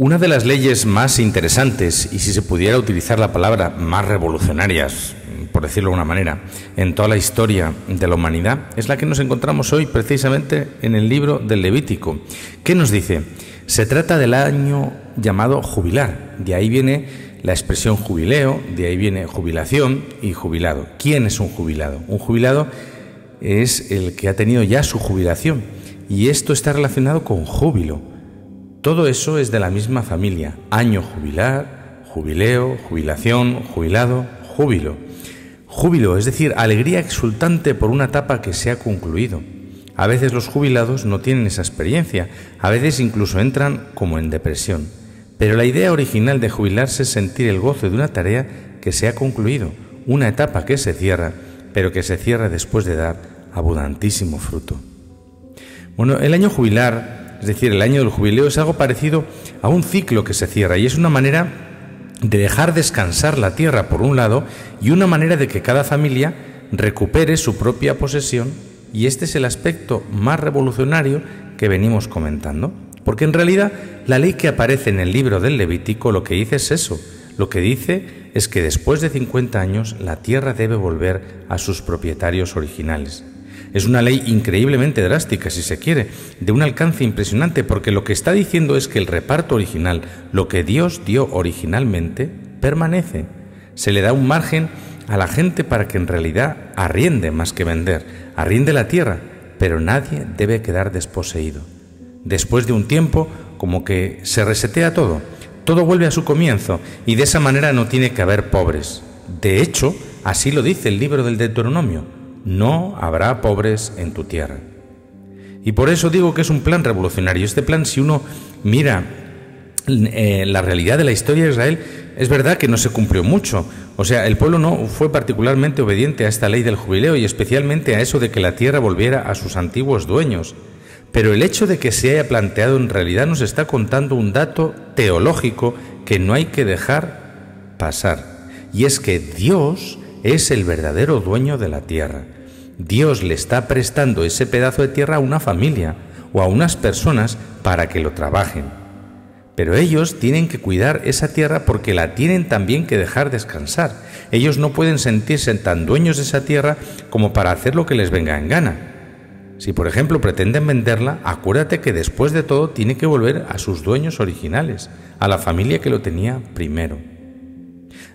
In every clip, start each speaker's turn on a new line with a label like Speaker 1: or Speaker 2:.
Speaker 1: Una de las leyes más interesantes, y si se pudiera utilizar la palabra más revolucionarias, por decirlo de una manera, en toda la historia de la humanidad, es la que nos encontramos hoy precisamente en el libro del Levítico. ¿Qué nos dice? Se trata del año llamado jubilar, de ahí viene la expresión jubileo, de ahí viene jubilación y jubilado. ¿Quién es un jubilado? Un jubilado es el que ha tenido ya su jubilación, y esto está relacionado con júbilo todo eso es de la misma familia. Año jubilar, jubileo, jubilación, jubilado, júbilo. Júbilo, es decir, alegría exultante por una etapa que se ha concluido. A veces los jubilados no tienen esa experiencia, a veces incluso entran como en depresión. Pero la idea original de jubilarse es sentir el gozo de una tarea que se ha concluido, una etapa que se cierra, pero que se cierra después de dar abundantísimo fruto. Bueno, el año jubilar es decir, el año del jubileo es algo parecido a un ciclo que se cierra y es una manera de dejar descansar la tierra por un lado y una manera de que cada familia recupere su propia posesión y este es el aspecto más revolucionario que venimos comentando. Porque en realidad la ley que aparece en el libro del Levítico lo que dice es eso. Lo que dice es que después de 50 años la tierra debe volver a sus propietarios originales. Es una ley increíblemente drástica, si se quiere, de un alcance impresionante, porque lo que está diciendo es que el reparto original, lo que Dios dio originalmente, permanece. Se le da un margen a la gente para que en realidad arriende más que vender, arriende la tierra, pero nadie debe quedar desposeído. Después de un tiempo, como que se resetea todo, todo vuelve a su comienzo y de esa manera no tiene que haber pobres. De hecho, así lo dice el libro del Deuteronomio no habrá pobres en tu tierra. Y por eso digo que es un plan revolucionario. Este plan, si uno mira eh, la realidad de la historia de Israel, es verdad que no se cumplió mucho. O sea, el pueblo no fue particularmente obediente a esta ley del jubileo y especialmente a eso de que la tierra volviera a sus antiguos dueños. Pero el hecho de que se haya planteado en realidad nos está contando un dato teológico que no hay que dejar pasar. Y es que Dios es el verdadero dueño de la tierra. Dios le está prestando ese pedazo de tierra a una familia o a unas personas para que lo trabajen. Pero ellos tienen que cuidar esa tierra porque la tienen también que dejar descansar. Ellos no pueden sentirse tan dueños de esa tierra como para hacer lo que les venga en gana. Si por ejemplo pretenden venderla, acuérdate que después de todo tiene que volver a sus dueños originales, a la familia que lo tenía primero.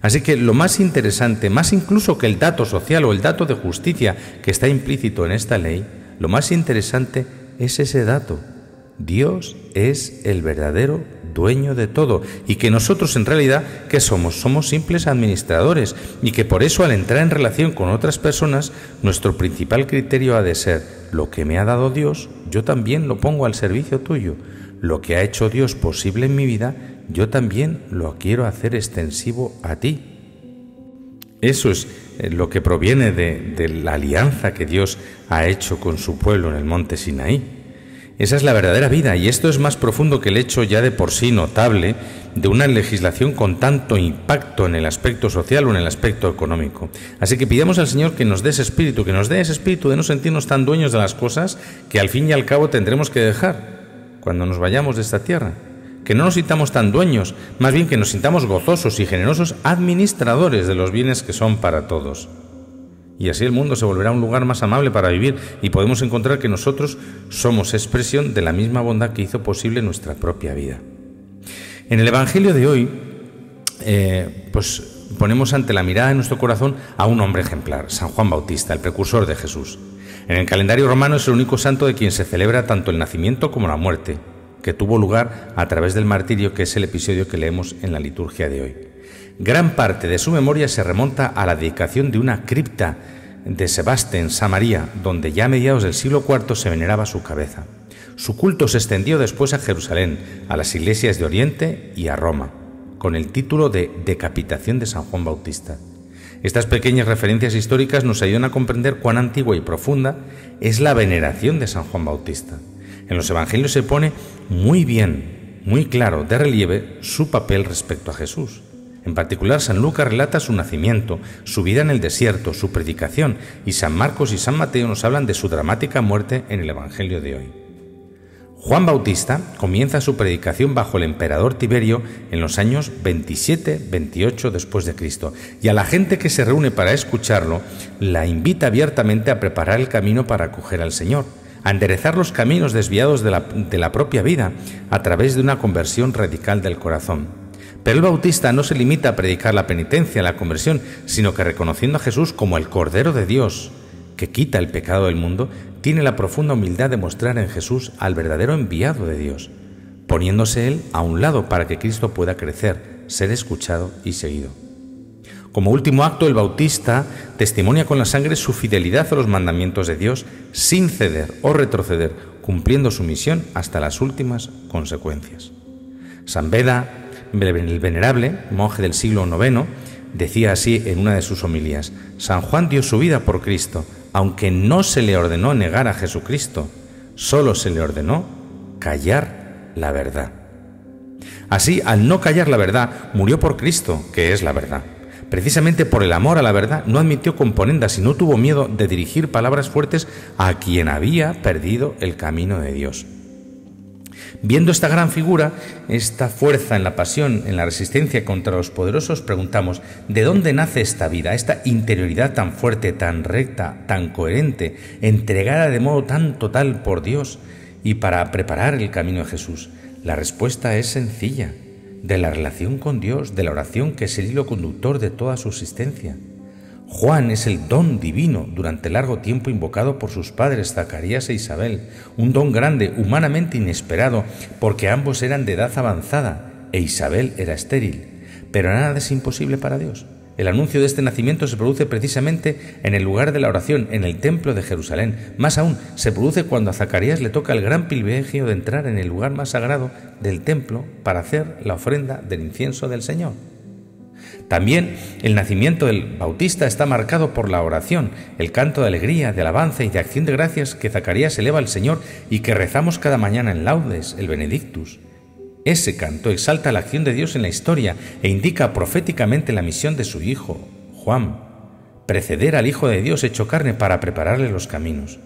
Speaker 1: Así que lo más interesante, más incluso que el dato social o el dato de justicia que está implícito en esta ley, lo más interesante es ese dato. Dios es el verdadero dueño de todo y que nosotros en realidad, ¿qué somos? Somos simples administradores y que por eso al entrar en relación con otras personas, nuestro principal criterio ha de ser, lo que me ha dado Dios, yo también lo pongo al servicio tuyo. Lo que ha hecho Dios posible en mi vida, yo también lo quiero hacer extensivo a ti. Eso es eh, lo que proviene de, la alianza que Dios ha hecho con su pueblo en el monte Sinaí. Esa es la verdadera vida y esto es más profundo que el hecho ya de por sí notable de una legislación con tanto impacto en el aspecto social o en el aspecto económico. Así que pidamos al Señor que nos dé ese espíritu, que nos dé ese espíritu de no sentirnos tan dueños de las cosas que al fin y al cabo tendremos que dejar cuando nos vayamos de esta tierra que no nos sintamos tan dueños, más bien que nos sintamos gozosos y generosos administradores de los bienes que son para todos. Y así el mundo se volverá un lugar más amable para vivir y podemos encontrar que nosotros somos expresión de la misma bondad que hizo posible nuestra propia vida. En el Evangelio de hoy, eh, pues ponemos ante la mirada de nuestro corazón a un hombre ejemplar, San Juan Bautista, el precursor de Jesús. En el calendario romano es el único santo de quien se celebra tanto el nacimiento como la muerte que tuvo lugar a través del martirio, que es el episodio que leemos en la liturgia de hoy. Gran parte de su memoria se remonta a la dedicación de una cripta de Sebaste en Samaria, donde ya a mediados del siglo IV se veneraba su cabeza. Su culto se extendió después a Jerusalén, a las iglesias de Oriente y a Roma, con el título de Decapitación de San Juan Bautista. Estas pequeñas referencias históricas nos ayudan a comprender cuán antigua y profunda es la veneración de San Juan Bautista. En los Evangelios se pone muy bien, muy claro, de relieve su papel respecto a Jesús. En particular, San Lucas relata su nacimiento, su vida en el desierto, su predicación, y San Marcos y San Mateo nos hablan de su dramática muerte en el Evangelio de hoy. Juan Bautista comienza su predicación bajo el emperador Tiberio en los años 27-28 después de Cristo, y a la gente que se reúne para escucharlo la invita abiertamente a preparar el camino para acoger al Señor a enderezar los caminos desviados de la, propia vida a través de una conversión radical del corazón. Pero el Bautista no se limita a predicar la penitencia, la conversión, sino que reconociendo a Jesús como el Cordero de Dios, que quita el pecado del mundo, tiene la profunda humildad de mostrar en Jesús al verdadero enviado de Dios, poniéndose él a un lado para que Cristo pueda crecer, ser escuchado y seguido. Como último acto, el Bautista testimonia con la sangre su fidelidad a los mandamientos de Dios sin ceder o retroceder, cumpliendo su misión hasta las últimas consecuencias. San Beda, el venerable, monje del siglo IX, decía así en una de sus homilías, San Juan dio su vida por Cristo, aunque no se le ordenó negar a Jesucristo, solo se le ordenó callar la verdad. Así, al no callar la verdad, murió por Cristo, que es la verdad. Precisamente por el amor a la verdad, no admitió componendas y no tuvo miedo de dirigir palabras fuertes a quien había perdido el camino de Dios. Viendo esta gran figura, esta fuerza en la pasión, en la resistencia contra los poderosos, preguntamos, ¿de dónde nace esta vida, esta interioridad tan fuerte, tan recta, tan coherente, entregada de modo tan total por Dios y para preparar el camino de Jesús? La respuesta es sencilla, de la relación con Dios, de la oración que es el hilo conductor de toda su existencia. Juan es el don divino durante largo tiempo invocado por sus padres Zacarías e Isabel, un don grande, humanamente inesperado, porque ambos eran de edad avanzada e Isabel era estéril, pero nada es imposible para Dios. El anuncio de este nacimiento se produce precisamente en el lugar de la oración, en el templo de Jerusalén. Más aún, se produce cuando a Zacarías le toca el gran privilegio de entrar en el lugar más sagrado del templo para hacer la ofrenda del incienso del Señor. También el nacimiento del Bautista está marcado por la oración, el canto de alegría, de alabanza y de acción de gracias que Zacarías eleva al Señor y que rezamos cada mañana en laudes, el Benedictus. Ese canto exalta la acción de Dios en la historia e indica proféticamente la misión de su hijo, Juan, preceder al Hijo de Dios hecho carne para prepararle los caminos.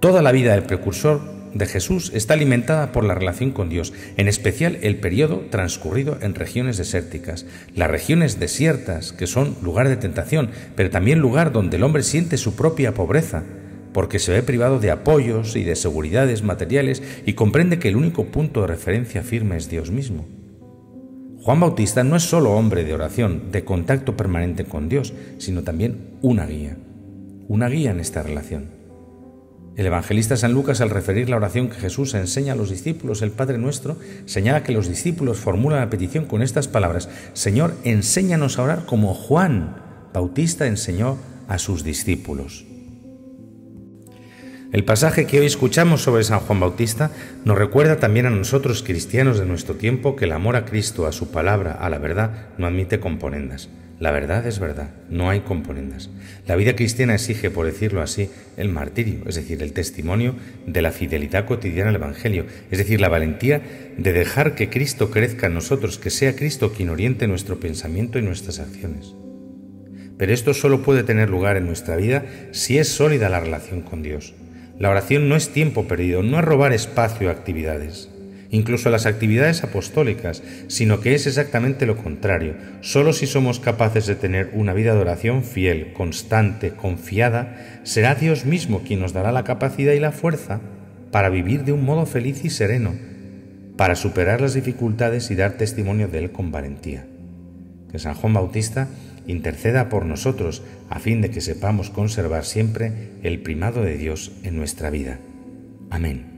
Speaker 1: Toda la vida del precursor de Jesús está alimentada por la relación con Dios, en especial el periodo transcurrido en regiones desérticas, las regiones desiertas, que son lugar de tentación, pero también lugar donde el hombre siente su propia pobreza, porque se ve privado de apoyos y de seguridades materiales y comprende que el único punto de referencia firme es Dios mismo. Juan Bautista no es solo hombre de oración, de contacto permanente con Dios, sino también una guía, una guía en esta relación. El evangelista San Lucas, al referir la oración que Jesús enseña a los discípulos, el Padre Nuestro, señala que los discípulos formulan la petición con estas palabras, Señor, enséñanos a orar como Juan Bautista enseñó a sus discípulos. El pasaje que hoy escuchamos sobre San Juan Bautista nos recuerda también a nosotros cristianos de nuestro tiempo que el amor a Cristo, a su palabra, a la verdad, no admite componendas. La verdad es verdad, no hay componendas. La vida cristiana exige, por decirlo así, el martirio, es decir, el testimonio de la fidelidad cotidiana al Evangelio, es decir, la valentía de dejar que Cristo crezca en nosotros, que sea Cristo quien oriente nuestro pensamiento y nuestras acciones. Pero esto solo puede tener lugar en nuestra vida si es sólida la relación con Dios. La oración no es tiempo perdido, no es robar espacio a actividades, incluso a las actividades apostólicas, sino que es exactamente lo contrario. Solo si somos capaces de tener una vida de oración fiel, constante, confiada, será Dios mismo quien nos dará la capacidad y la fuerza para vivir de un modo feliz y sereno, para superar las dificultades y dar testimonio de Él con valentía. Que San Juan Bautista interceda por nosotros a fin de que sepamos conservar siempre el primado de Dios en nuestra vida. Amén.